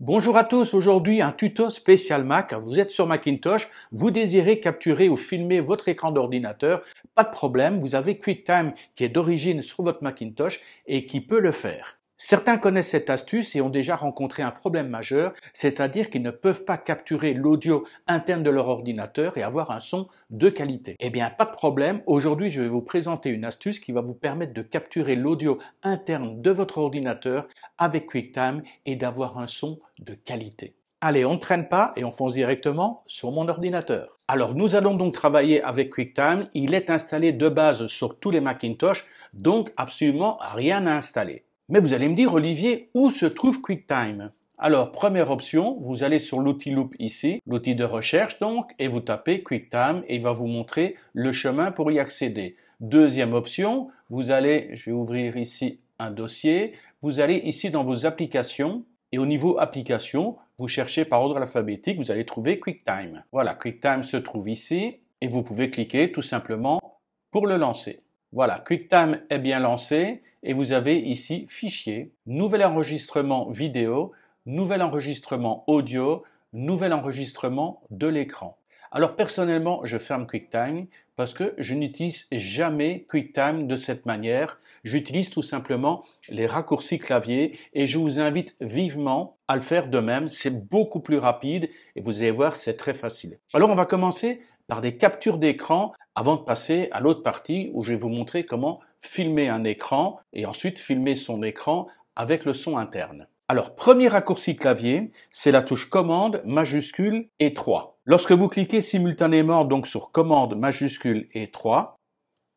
Bonjour à tous, aujourd'hui un tuto spécial Mac. Vous êtes sur Macintosh, vous désirez capturer ou filmer votre écran d'ordinateur, pas de problème, vous avez QuickTime qui est d'origine sur votre Macintosh et qui peut le faire. Certains connaissent cette astuce et ont déjà rencontré un problème majeur, c'est-à-dire qu'ils ne peuvent pas capturer l'audio interne de leur ordinateur et avoir un son de qualité. Eh bien, pas de problème, aujourd'hui je vais vous présenter une astuce qui va vous permettre de capturer l'audio interne de votre ordinateur avec QuickTime et d'avoir un son de qualité. Allez, on ne traîne pas et on fonce directement sur mon ordinateur. Alors nous allons donc travailler avec QuickTime. Il est installé de base sur tous les Macintosh, donc absolument rien à installer. Mais vous allez me dire, Olivier, où se trouve QuickTime alors, première option, vous allez sur l'outil Loop ici, l'outil de recherche donc, et vous tapez QuickTime et il va vous montrer le chemin pour y accéder. Deuxième option, vous allez, je vais ouvrir ici un dossier, vous allez ici dans vos applications et au niveau applications, vous cherchez par ordre alphabétique, vous allez trouver QuickTime. Voilà, QuickTime se trouve ici et vous pouvez cliquer tout simplement pour le lancer. Voilà, QuickTime est bien lancé et vous avez ici Fichier, Nouvel enregistrement vidéo, Nouvel enregistrement audio, Nouvel enregistrement de l'écran. Alors personnellement, je ferme QuickTime parce que je n'utilise jamais QuickTime de cette manière. J'utilise tout simplement les raccourcis clavier et je vous invite vivement à le faire de même. C'est beaucoup plus rapide et vous allez voir, c'est très facile. Alors on va commencer par des captures d'écran avant de passer à l'autre partie où je vais vous montrer comment filmer un écran et ensuite filmer son écran avec le son interne. Alors, premier raccourci clavier, c'est la touche commande majuscule et 3. Lorsque vous cliquez simultanément donc sur commande majuscule et 3,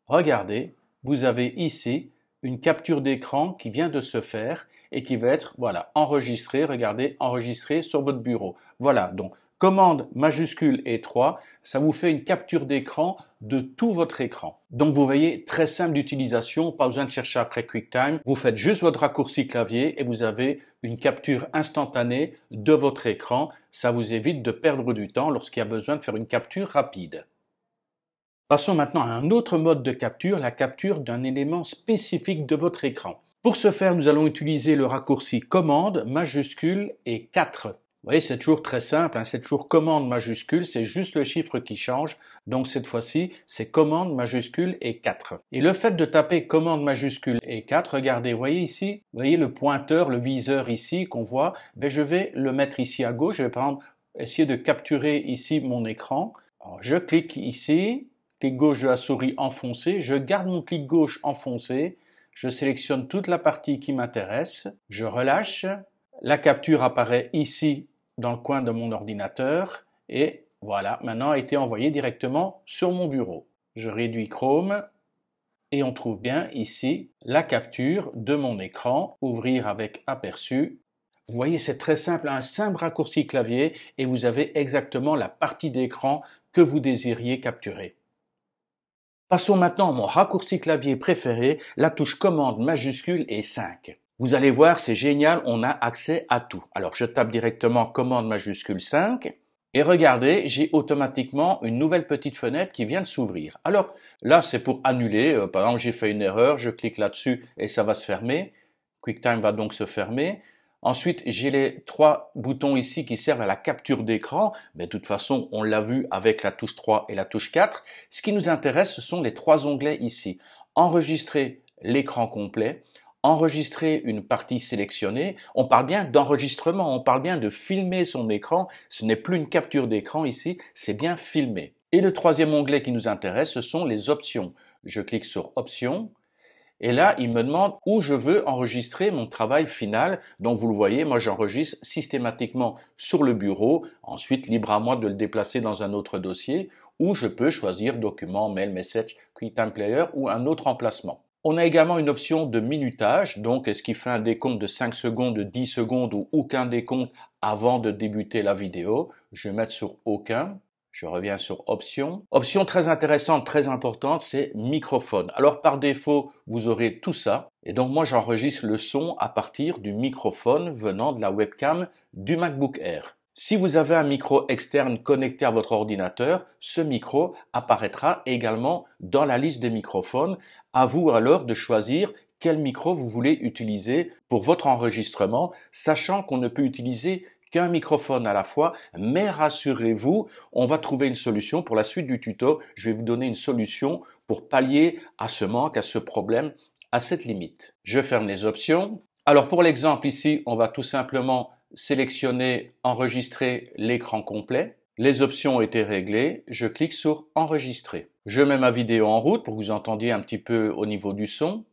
regardez, vous avez ici une capture d'écran qui vient de se faire et qui va être voilà enregistrée, regardez, enregistrée sur votre bureau. Voilà, donc commande majuscule et 3, ça vous fait une capture d'écran de tout votre écran. Donc vous voyez, très simple d'utilisation, pas besoin de chercher après QuickTime. Vous faites juste votre raccourci clavier et vous avez une capture instantanée de votre écran. Ça vous évite de perdre du temps lorsqu'il y a besoin de faire une capture rapide. Passons maintenant à un autre mode de capture, la capture d'un élément spécifique de votre écran. Pour ce faire, nous allons utiliser le raccourci commande majuscule et 4. Vous voyez, c'est toujours très simple, hein, c'est toujours commande majuscule, c'est juste le chiffre qui change. Donc cette fois-ci, c'est commande majuscule et 4. Et le fait de taper commande majuscule et 4, regardez, voyez ici, vous voyez le pointeur, le viseur ici qu'on voit, ben je vais le mettre ici à gauche, je vais prendre, essayer de capturer ici mon écran. je clique ici, clic gauche de la souris enfoncé, je garde mon clic gauche enfoncé, je sélectionne toute la partie qui m'intéresse, je relâche, la capture apparaît ici dans le coin de mon ordinateur et voilà, maintenant a été envoyé directement sur mon bureau. Je réduis Chrome et on trouve bien ici la capture de mon écran, ouvrir avec aperçu. Vous voyez, c'est très simple, un simple raccourci clavier et vous avez exactement la partie d'écran que vous désiriez capturer. Passons maintenant à mon raccourci clavier préféré, la touche commande majuscule et 5. Vous allez voir, c'est génial, on a accès à tout. Alors je tape directement commande majuscule 5 et regardez, j'ai automatiquement une nouvelle petite fenêtre qui vient de s'ouvrir. Alors là, c'est pour annuler. Euh, par exemple, j'ai fait une erreur, je clique là-dessus et ça va se fermer. QuickTime va donc se fermer. Ensuite, j'ai les trois boutons ici qui servent à la capture d'écran. Mais de toute façon, on l'a vu avec la touche 3 et la touche 4. Ce qui nous intéresse, ce sont les trois onglets ici. Enregistrer l'écran complet, enregistrer une partie sélectionnée, on parle bien d'enregistrement, on parle bien de filmer son écran, ce n'est plus une capture d'écran ici, c'est bien filmer. Et le troisième onglet qui nous intéresse, ce sont les options. Je clique sur Options, et là, il me demande où je veux enregistrer mon travail final. Donc, vous le voyez, moi, j'enregistre systématiquement sur le bureau. Ensuite, libre à moi de le déplacer dans un autre dossier ou je peux choisir document, mail, message, Time Player ou un autre emplacement. On a également une option de minutage, donc est-ce qu'il fait un décompte de 5 secondes, de 10 secondes ou aucun décompte avant de débuter la vidéo. Je vais mettre sur aucun. Je reviens sur options. Option très intéressante, très importante, c'est microphone. Alors par défaut, vous aurez tout ça. Et donc moi, j'enregistre le son à partir du microphone venant de la webcam du MacBook Air. Si vous avez un micro externe connecté à votre ordinateur, ce micro apparaîtra également dans la liste des microphones à vous alors de choisir quel micro vous voulez utiliser pour votre enregistrement, sachant qu'on ne peut utiliser qu'un microphone à la fois, mais rassurez-vous, on va trouver une solution pour la suite du tuto. Je vais vous donner une solution pour pallier à ce manque, à ce problème, à cette limite. Je ferme les options. Alors pour l'exemple ici, on va tout simplement sélectionner enregistrer l'écran complet. Les options ont été réglées. Je clique sur enregistrer. Je mets ma vidéo en route pour que vous entendiez un petit peu au niveau du son.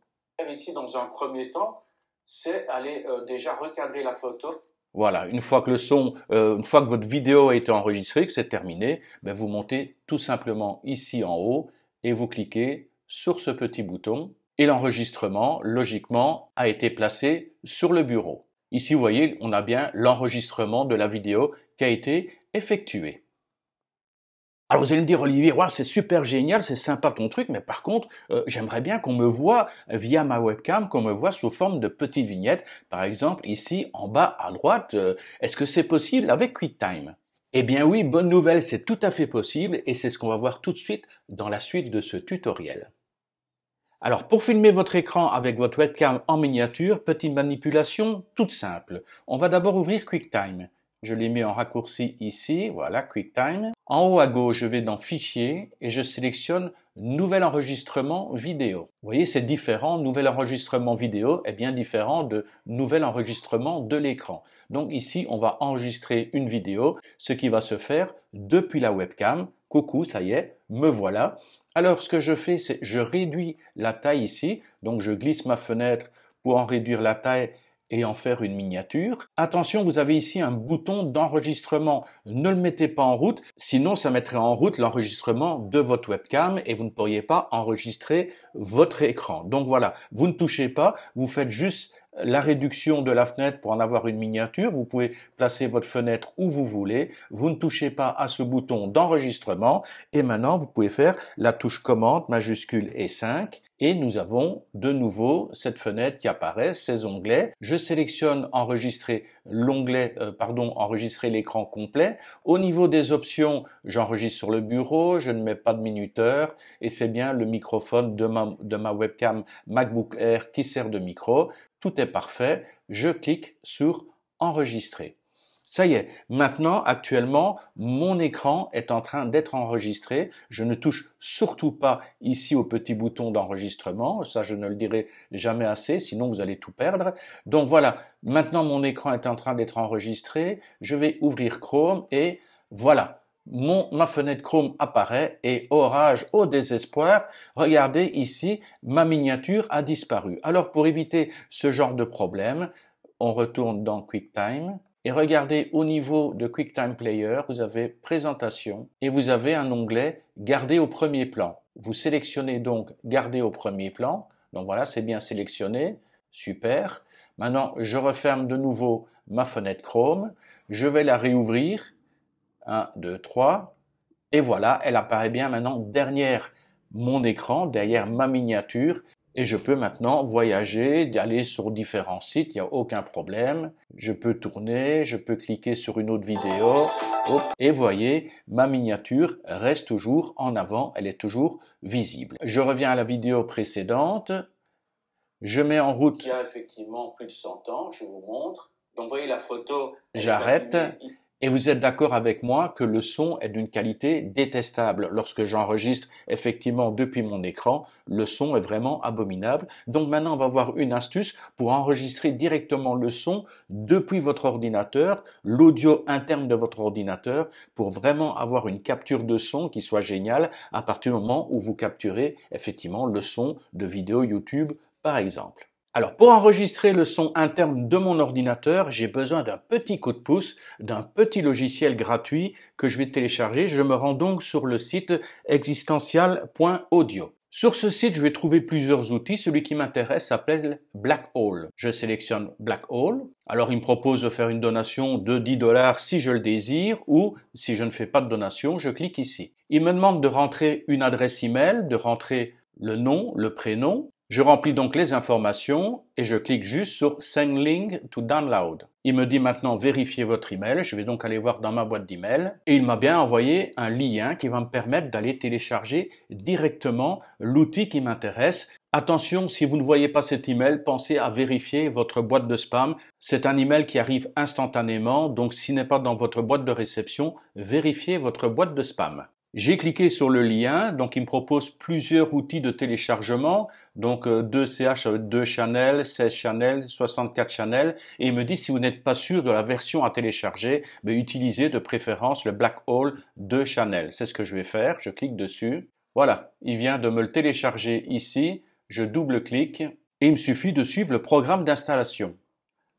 Ici, dans un premier temps, c'est aller euh, déjà recadrer la photo voilà, une fois que le son, euh, une fois que votre vidéo a été enregistrée, que c'est terminé, ben vous montez tout simplement ici en haut et vous cliquez sur ce petit bouton et l'enregistrement, logiquement, a été placé sur le bureau. Ici, vous voyez, on a bien l'enregistrement de la vidéo qui a été effectué. Alors vous allez me dire, Olivier, c'est super génial, c'est sympa ton truc, mais par contre, euh, j'aimerais bien qu'on me voit via ma webcam, qu'on me voit sous forme de petites vignettes, par exemple ici en bas à droite. Euh, est-ce que c'est possible avec QuickTime Eh bien oui, bonne nouvelle, c'est tout à fait possible et c'est ce qu'on va voir tout de suite dans la suite de ce tutoriel. Alors pour filmer votre écran avec votre webcam en miniature, petite manipulation toute simple. On va d'abord ouvrir QuickTime. Je l'ai mis en raccourci ici, voilà, QuickTime. En haut à gauche, je vais dans Fichier et je sélectionne Nouvel enregistrement vidéo. Vous voyez, c'est différent. Nouvel enregistrement vidéo est bien différent de Nouvel enregistrement de l'écran. Donc ici, on va enregistrer une vidéo, ce qui va se faire depuis la webcam. Coucou, ça y est, me voilà. Alors, ce que je fais, c'est je réduis la taille ici. Donc, je glisse ma fenêtre pour en réduire la taille et en faire une miniature. Attention, vous avez ici un bouton d'enregistrement. Ne le mettez pas en route, sinon ça mettrait en route l'enregistrement de votre webcam et vous ne pourriez pas enregistrer votre écran. Donc voilà, vous ne touchez pas, vous faites juste la réduction de la fenêtre pour en avoir une miniature. Vous pouvez placer votre fenêtre où vous voulez. Vous ne touchez pas à ce bouton d'enregistrement. Et maintenant, vous pouvez faire la touche commande majuscule et 5. Et nous avons de nouveau cette fenêtre qui apparaît, ces onglets. Je sélectionne enregistrer l'onglet, euh, pardon, enregistrer l'écran complet. Au niveau des options, j'enregistre sur le bureau, je ne mets pas de minuteur et c'est bien le microphone de ma, de ma webcam MacBook Air qui sert de micro tout est parfait, je clique sur enregistrer. Ça y est, maintenant, actuellement, mon écran est en train d'être enregistré. Je ne touche surtout pas ici au petit bouton d'enregistrement. Ça, je ne le dirai jamais assez, sinon vous allez tout perdre. Donc voilà, maintenant mon écran est en train d'être enregistré. Je vais ouvrir Chrome et voilà, mon, ma fenêtre Chrome apparaît et orage au désespoir, regardez ici, ma miniature a disparu. Alors pour éviter ce genre de problème, on retourne dans QuickTime et regardez au niveau de QuickTime Player, vous avez présentation et vous avez un onglet garder au premier plan. Vous sélectionnez donc garder au premier plan. Donc voilà, c'est bien sélectionné. Super. Maintenant, je referme de nouveau ma fenêtre Chrome. Je vais la réouvrir 1, 2, 3. Et voilà, elle apparaît bien maintenant derrière mon écran, derrière ma miniature. Et je peux maintenant voyager, aller sur différents sites, il n'y a aucun problème. Je peux tourner, je peux cliquer sur une autre vidéo. et voyez, ma miniature reste toujours en avant, elle est toujours visible. Je reviens à la vidéo précédente. Je mets en route. Il y a effectivement plus de 100 ans, je vous montre. Donc voyez la photo. J'arrête. Et vous êtes d'accord avec moi que le son est d'une qualité détestable. Lorsque j'enregistre effectivement depuis mon écran, le son est vraiment abominable. Donc maintenant, on va voir une astuce pour enregistrer directement le son depuis votre ordinateur, l'audio interne de votre ordinateur, pour vraiment avoir une capture de son qui soit géniale à partir du moment où vous capturez effectivement le son de vidéo YouTube, par exemple. Alors pour enregistrer le son interne de mon ordinateur, j'ai besoin d'un petit coup de pouce, d'un petit logiciel gratuit que je vais télécharger. Je me rends donc sur le site existential.audio. Sur ce site, je vais trouver plusieurs outils. Celui qui m'intéresse s'appelle Black Hole. Je sélectionne Black Hole. Alors, il me propose de faire une donation de 10 dollars si je le désire ou si je ne fais pas de donation, je clique ici. Il me demande de rentrer une adresse email, de rentrer le nom, le prénom, je remplis donc les informations et je clique juste sur Send Link to Download. Il me dit maintenant vérifier votre email. Je vais donc aller voir dans ma boîte d'email et il m'a bien envoyé un lien qui va me permettre d'aller télécharger directement l'outil qui m'intéresse. Attention, si vous ne voyez pas cet email, pensez à vérifier votre boîte de spam. C'est un email qui arrive instantanément, donc s'il n'est pas dans votre boîte de réception, vérifiez votre boîte de spam. J'ai cliqué sur le lien, donc il me propose plusieurs outils de téléchargement, donc 2CH, 2 Channel, 16 Channel, 64 Channel, et il me dit si vous n'êtes pas sûr de la version à télécharger, mais ben, utilisez de préférence le Black Hole 2 Channel. C'est ce que je vais faire, je clique dessus. Voilà, il vient de me le télécharger ici, je double-clique et il me suffit de suivre le programme d'installation.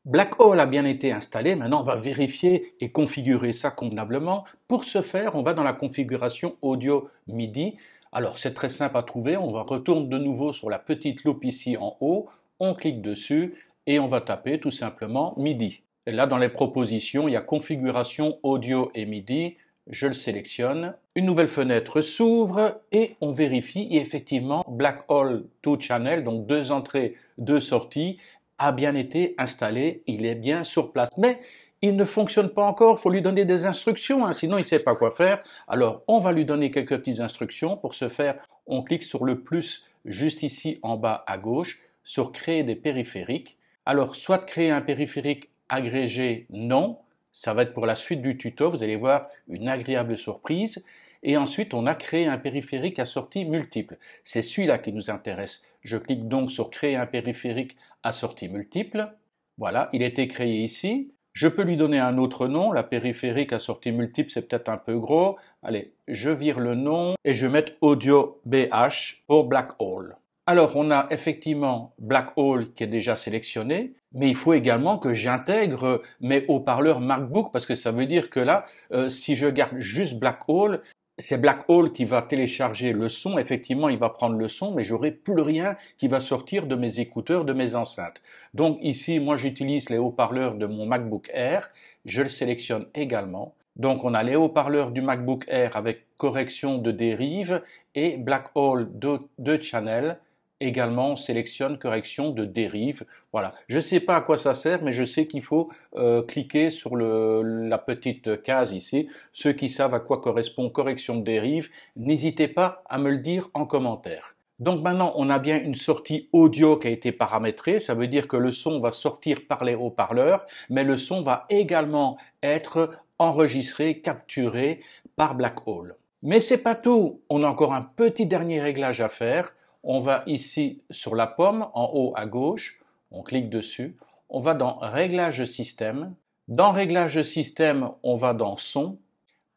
Black Hole a bien été installé, maintenant on va vérifier et configurer ça convenablement. Pour ce faire, on va dans la configuration audio MIDI. Alors c'est très simple à trouver, on va retourner de nouveau sur la petite loupe ici en haut, on clique dessus et on va taper tout simplement MIDI. là dans les propositions, il y a configuration audio et MIDI, je le sélectionne, une nouvelle fenêtre s'ouvre et on vérifie et effectivement Black Hole 2 Channel, donc deux entrées, deux sorties, a bien été installé, il est bien sur place. Mais il ne fonctionne pas encore, faut lui donner des instructions, hein, sinon il sait pas quoi faire. Alors on va lui donner quelques petites instructions. Pour ce faire, on clique sur le plus juste ici en bas à gauche, sur créer des périphériques. Alors soit créer un périphérique agrégé, non, ça va être pour la suite du tuto, vous allez voir une agréable surprise. Et ensuite, on a créé un périphérique à sortie multiple. C'est celui-là qui nous intéresse. Je clique donc sur Créer un périphérique à sortie multiple. Voilà, il a été créé ici. Je peux lui donner un autre nom, la périphérique à sortie multiple, c'est peut-être un peu gros. Allez, je vire le nom et je vais mettre Audio BH pour Black Hole. Alors, on a effectivement Black Hole qui est déjà sélectionné, mais il faut également que j'intègre mes haut-parleurs MacBook parce que ça veut dire que là, euh, si je garde juste Black Hole, c'est Black Hole qui va télécharger le son. Effectivement, il va prendre le son, mais j'aurai plus rien qui va sortir de mes écouteurs, de mes enceintes. Donc ici, moi, j'utilise les haut-parleurs de mon MacBook Air. Je le sélectionne également. Donc on a les haut-parleurs du MacBook Air avec correction de dérive et Black Hole de, channel également sélectionne correction de dérive. Voilà. Je ne sais pas à quoi ça sert, mais je sais qu'il faut euh, cliquer sur le, la petite case ici. Ceux qui savent à quoi correspond correction de dérive, n'hésitez pas à me le dire en commentaire. Donc maintenant, on a bien une sortie audio qui a été paramétrée. Ça veut dire que le son va sortir par les haut-parleurs, mais le son va également être enregistré, capturé par Black Hole. Mais c'est pas tout. On a encore un petit dernier réglage à faire. On va ici sur la pomme en haut à gauche, on clique dessus, on va dans Réglages système. Dans Réglages système, on va dans Son.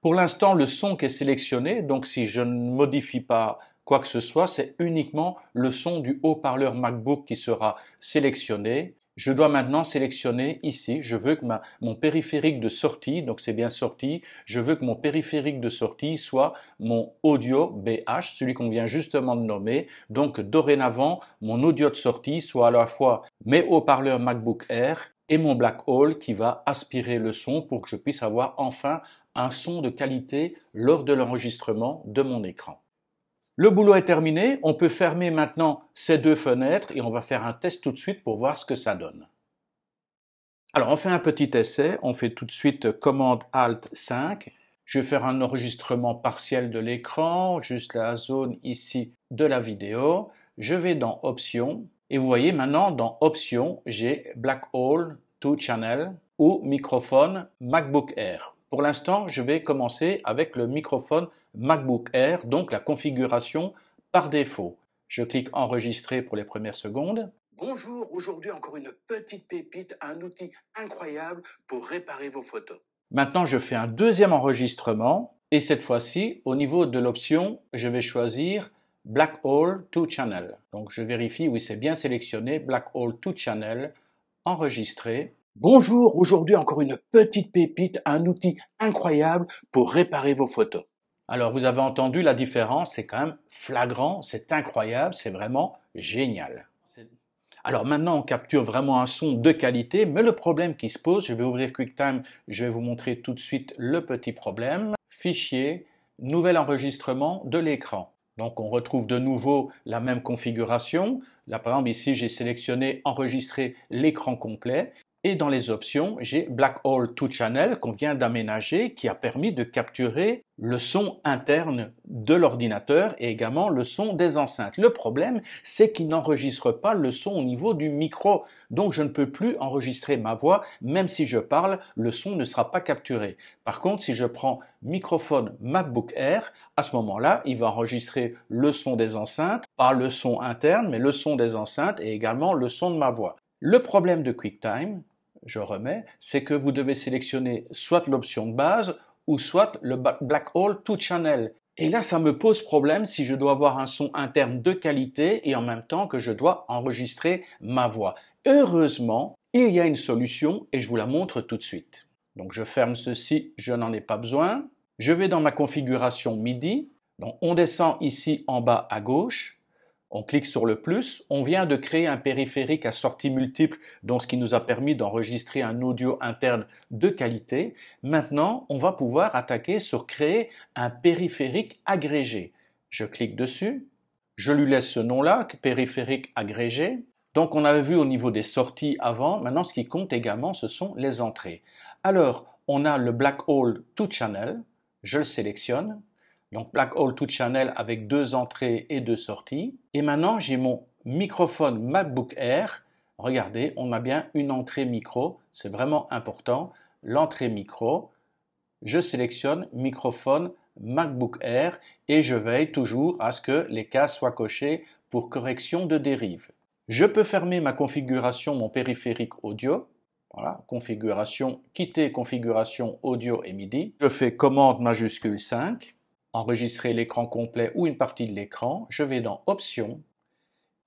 Pour l'instant, le son qui est sélectionné, donc si je ne modifie pas quoi que ce soit, c'est uniquement le son du haut-parleur MacBook qui sera sélectionné je dois maintenant sélectionner ici, je veux que mon périphérique de sortie, donc c'est bien sorti. je veux que mon périphérique de sortie soit mon audio BH, celui qu'on vient justement de nommer. Donc dorénavant, mon audio de sortie soit à la fois mes haut-parleurs MacBook Air et mon Black Hole qui va aspirer le son pour que je puisse avoir enfin un son de qualité lors de l'enregistrement de mon écran. Le boulot est terminé, on peut fermer maintenant ces deux fenêtres et on va faire un test tout de suite pour voir ce que ça donne. Alors on fait un petit essai, on fait tout de suite commande Alt 5. Je vais faire un enregistrement partiel de l'écran, juste la zone ici de la vidéo. Je vais dans Options et vous voyez maintenant dans Options, j'ai Black Hole to Channel ou microphone MacBook Air. Pour l'instant, je vais commencer avec le microphone MacBook Air, donc la configuration par défaut. Je clique Enregistrer pour les premières secondes. Bonjour, aujourd'hui encore une petite pépite, un outil incroyable pour réparer vos photos. Maintenant, je fais un deuxième enregistrement et cette fois-ci, au niveau de l'option, je vais choisir Black Hole to Channel. Donc je vérifie, oui, c'est bien sélectionné, Black Hole to Channel, enregistrer. Bonjour, aujourd'hui encore une petite pépite, un outil incroyable pour réparer vos photos. Alors vous avez entendu la différence, c'est quand même flagrant, c'est incroyable, c'est vraiment génial. Alors maintenant on capture vraiment un son de qualité, mais le problème qui se pose, je vais ouvrir QuickTime, je vais vous montrer tout de suite le petit problème. Fichier, nouvel enregistrement de l'écran. Donc on retrouve de nouveau la même configuration. Là par exemple ici j'ai sélectionné enregistrer l'écran complet et dans les options, j'ai Black Hole 2 Channel qu'on vient d'aménager qui a permis de capturer le son interne de l'ordinateur et également le son des enceintes. Le problème, c'est qu'il n'enregistre pas le son au niveau du micro. Donc je ne peux plus enregistrer ma voix. Même si je parle, le son ne sera pas capturé. Par contre, si je prends microphone MacBook Air, à ce moment-là, il va enregistrer le son des enceintes, pas le son interne, mais le son des enceintes et également le son de ma voix. Le problème de QuickTime, je remets, c'est que vous devez sélectionner soit l'option de base ou soit le black hole tout channel. Et là, ça me pose problème si je dois avoir un son interne de qualité et en même temps que je dois enregistrer ma voix. Heureusement, il y a une solution et je vous la montre tout de suite. Donc je ferme ceci, je n'en ai pas besoin. Je vais dans ma configuration MIDI. Donc on descend ici en bas à gauche on clique sur le plus. On vient de créer un périphérique à sortie multiple, donc ce qui nous a permis d'enregistrer un audio interne de qualité. Maintenant, on va pouvoir attaquer sur créer un périphérique agrégé. Je clique dessus. Je lui laisse ce nom-là, périphérique agrégé. Donc on avait vu au niveau des sorties avant, maintenant ce qui compte également ce sont les entrées. Alors on a le black hole to channel, je le sélectionne, donc Black Hole to Channel avec deux entrées et deux sorties. Et maintenant, j'ai mon microphone MacBook Air. Regardez, on a bien une entrée micro. C'est vraiment important. L'entrée micro. Je sélectionne microphone MacBook Air et je veille toujours à ce que les cas soient cochées pour correction de dérive. Je peux fermer ma configuration, mon périphérique audio. Voilà, configuration, quitter configuration audio et MIDI. Je fais commande majuscule 5 enregistrer l'écran complet ou une partie de l'écran, je vais dans Options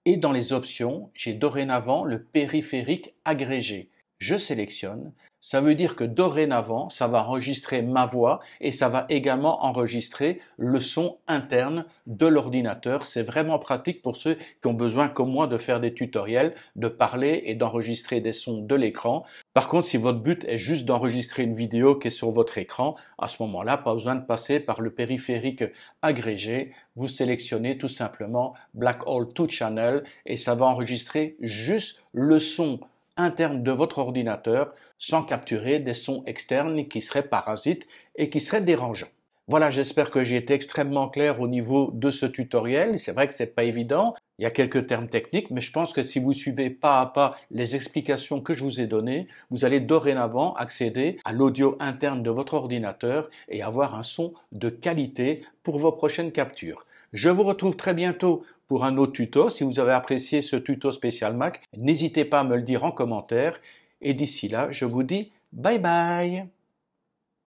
et dans les options, j'ai dorénavant le périphérique agrégé. Je sélectionne ça veut dire que dorénavant, ça va enregistrer ma voix et ça va également enregistrer le son interne de l'ordinateur. C'est vraiment pratique pour ceux qui ont besoin, comme moi, de faire des tutoriels, de parler et d'enregistrer des sons de l'écran. Par contre, si votre but est juste d'enregistrer une vidéo qui est sur votre écran, à ce moment-là, pas besoin de passer par le périphérique agrégé. Vous sélectionnez tout simplement Black Hole 2 Channel et ça va enregistrer juste le son interne de votre ordinateur sans capturer des sons externes qui seraient parasites et qui seraient dérangeants. Voilà, j'espère que j'ai été extrêmement clair au niveau de ce tutoriel. C'est vrai que c'est pas évident. Il y a quelques termes techniques, mais je pense que si vous suivez pas à pas les explications que je vous ai données, vous allez dorénavant accéder à l'audio interne de votre ordinateur et avoir un son de qualité pour vos prochaines captures. Je vous retrouve très bientôt pour un autre tuto. Si vous avez apprécié ce tuto spécial Mac, n'hésitez pas à me le dire en commentaire. Et d'ici là, je vous dis bye bye